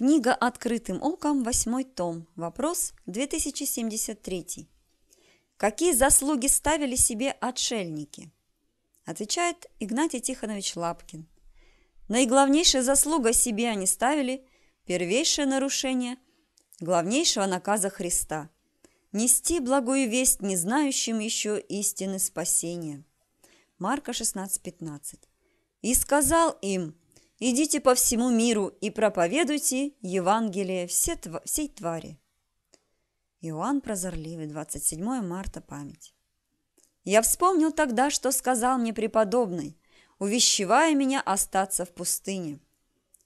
Книга «Открытым оком», восьмой том, вопрос 2073. Какие заслуги ставили себе отшельники? Отвечает Игнатий Тихонович Лапкин. Наиглавнейшая заслуга себе они ставили первейшее нарушение главнейшего наказа Христа – нести благую весть не знающим еще истины спасения. Марка 16:15. «И сказал им, Идите по всему миру и проповедуйте Евангелие все тв... всей твари. Иоанн Прозорливый, 27 марта, память. Я вспомнил тогда, что сказал мне преподобный, увещевая меня остаться в пустыне.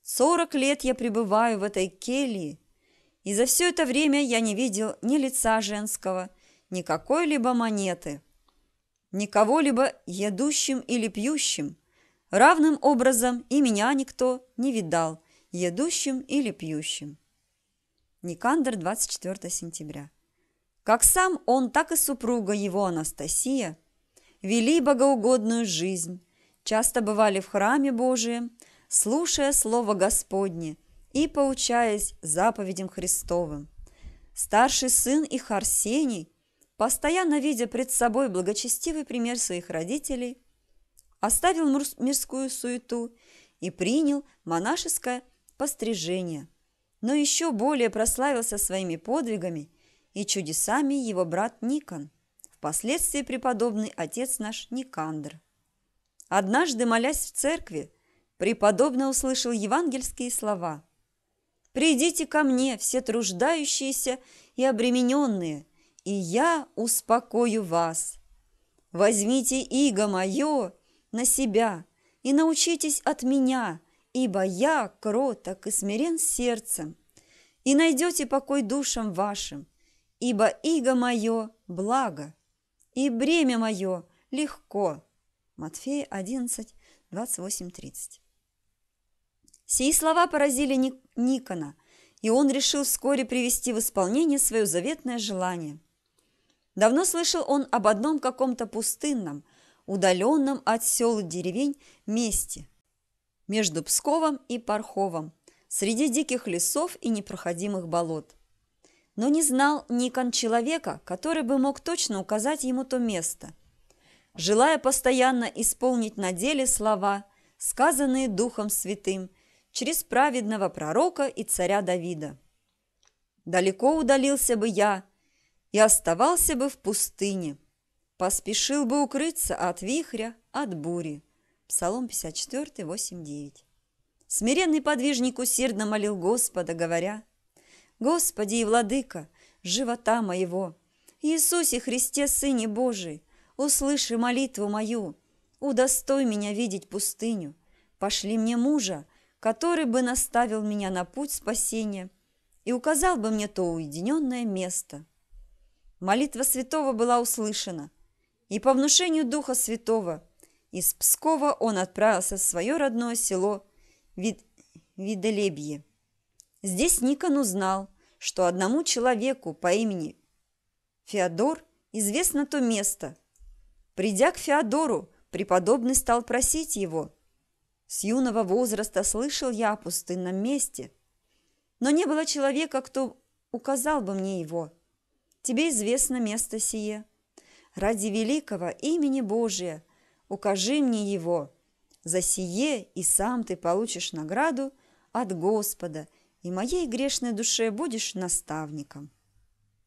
Сорок лет я пребываю в этой келье, и за все это время я не видел ни лица женского, ни какой-либо монеты, ни кого-либо едущим или пьющим – Равным образом и меня никто не видал, едущим или пьющим. Никандер, 24 сентября. Как сам он, так и супруга его Анастасия вели богоугодную жизнь, часто бывали в храме Божием, слушая Слово Господне и поучаясь заповедям Христовым. Старший сын их Арсений, постоянно видя пред собой благочестивый пример своих родителей, оставил мирскую суету и принял монашеское пострижение. Но еще более прославился своими подвигами и чудесами его брат Никон, впоследствии преподобный отец наш Никандр. Однажды, молясь в церкви, преподобно услышал евангельские слова «Придите ко мне, все труждающиеся и обремененные, и я успокою вас. Возьмите иго мое на себя и научитесь от меня, ибо я кроток и смирен сердцем, и найдете покой душам вашим, ибо иго мое благо, и бремя мое легко». Матфея 11, 28, 30. Сии слова поразили Никона, и он решил вскоре привести в исполнение свое заветное желание. Давно слышал он об одном каком-то пустынном, удаленном от сел и деревень месте, между Псковом и Парховом, среди диких лесов и непроходимых болот. Но не знал Никон человека, который бы мог точно указать ему то место. Желая постоянно исполнить на деле слова, сказанные Духом Святым, через праведного пророка и царя Давида. «Далеко удалился бы я и оставался бы в пустыне», Поспешил бы укрыться от вихря, от бури. Псалом 54, 8, 9. Смиренный подвижник усердно молил Господа, говоря, «Господи и Владыка, живота моего, Иисусе Христе, Сыне Божий, услыши молитву мою, удостой меня видеть пустыню, пошли мне мужа, который бы наставил меня на путь спасения и указал бы мне то уединенное место». Молитва святого была услышана, и по внушению Духа Святого из Пскова он отправился в свое родное село Вид... Видолебье. Здесь Никон узнал, что одному человеку по имени Феодор известно то место. Придя к Феодору, преподобный стал просить его. С юного возраста слышал я о пустынном месте, но не было человека, кто указал бы мне его. Тебе известно место сие ради великого имени Божия, укажи мне его. За сие и сам ты получишь награду от Господа, и моей грешной душе будешь наставником».